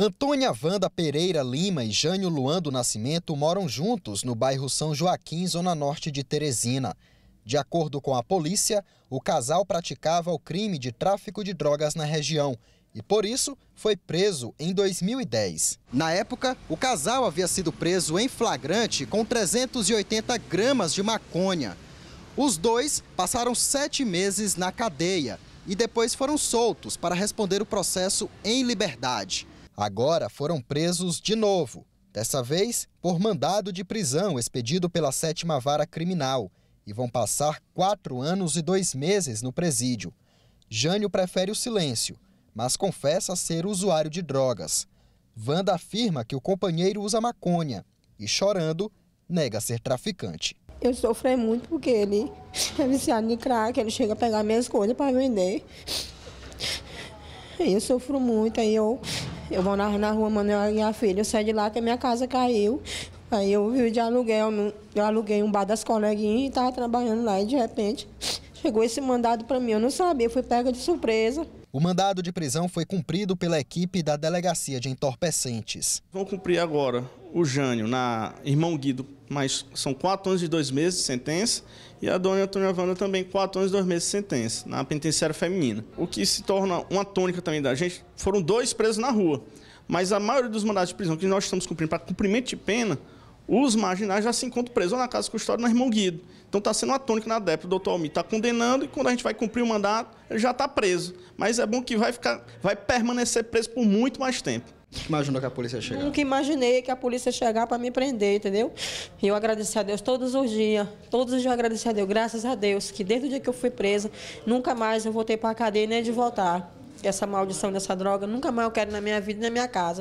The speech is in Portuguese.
Antônia Vanda Pereira Lima e Jânio Luan do Nascimento moram juntos no bairro São Joaquim, zona norte de Teresina. De acordo com a polícia, o casal praticava o crime de tráfico de drogas na região e, por isso, foi preso em 2010. Na época, o casal havia sido preso em flagrante com 380 gramas de maconha. Os dois passaram sete meses na cadeia e depois foram soltos para responder o processo em liberdade. Agora foram presos de novo, dessa vez por mandado de prisão expedido pela sétima vara criminal, e vão passar quatro anos e dois meses no presídio. Jânio prefere o silêncio, mas confessa ser usuário de drogas. Wanda afirma que o companheiro usa maconha e, chorando, nega ser traficante. Eu sofri é muito porque ele é viciado em crack, ele chega a pegar minhas coisas para vender. eu sofro muito, aí eu eu morava na rua Manuel Aguiar Filho, eu saí de lá que a minha casa caiu. Aí eu vivi de aluguel, eu aluguei um bar das coleguinhas e estava trabalhando lá e de repente chegou esse mandado para mim, eu não sabia, fui pega de surpresa. O mandado de prisão foi cumprido pela equipe da Delegacia de Entorpecentes. Vão cumprir agora o Jânio na Irmão Guido, mas são quatro anos e dois meses de sentença, e a dona Antônia Wanda também quatro anos e dois meses de sentença, na penitenciária feminina. O que se torna uma tônica também da gente, foram dois presos na rua, mas a maioria dos mandados de prisão que nós estamos cumprindo para cumprimento de pena, os marginais já se encontram presos ou na casa custódia ou na Irmão Guido. Então está sendo uma tônica na DEP, o doutor Almir está condenando e quando a gente vai cumprir o mandato, ele já está preso. Mas é bom que vai, ficar, vai permanecer preso por muito mais tempo. Imaginou que a polícia chegar? Nunca imaginei que a polícia ia chegar para me prender, entendeu? E eu agradeci a Deus todos os dias, todos os dias eu agradeci a Deus, graças a Deus, que desde o dia que eu fui presa, nunca mais eu voltei para a cadeia nem de voltar. Essa maldição dessa droga, nunca mais eu quero na minha vida e na minha casa.